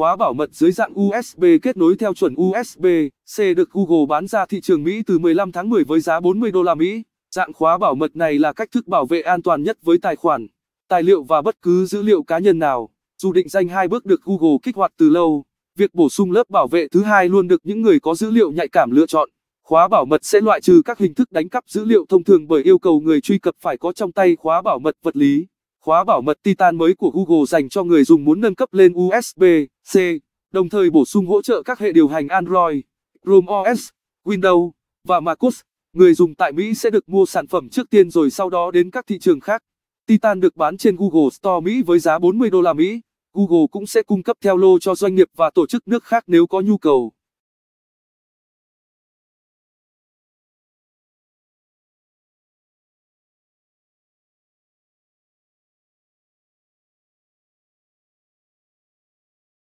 khóa bảo mật dưới dạng USB kết nối theo chuẩn USB-C được Google bán ra thị trường Mỹ từ 15 tháng 10 với giá 40 đô la Mỹ. Dạng khóa bảo mật này là cách thức bảo vệ an toàn nhất với tài khoản, tài liệu và bất cứ dữ liệu cá nhân nào. Dù định danh hai bước được Google kích hoạt từ lâu, việc bổ sung lớp bảo vệ thứ hai luôn được những người có dữ liệu nhạy cảm lựa chọn. Khóa bảo mật sẽ loại trừ các hình thức đánh cắp dữ liệu thông thường bởi yêu cầu người truy cập phải có trong tay khóa bảo mật vật lý. Khóa bảo mật Titan mới của Google dành cho người dùng muốn nâng cấp lên USB-C, đồng thời bổ sung hỗ trợ các hệ điều hành Android, Chrome OS, Windows và macOS. Người dùng tại Mỹ sẽ được mua sản phẩm trước tiên rồi sau đó đến các thị trường khác. Titan được bán trên Google Store Mỹ với giá 40 đô la Mỹ. Google cũng sẽ cung cấp theo lô cho doanh nghiệp và tổ chức nước khác nếu có nhu cầu.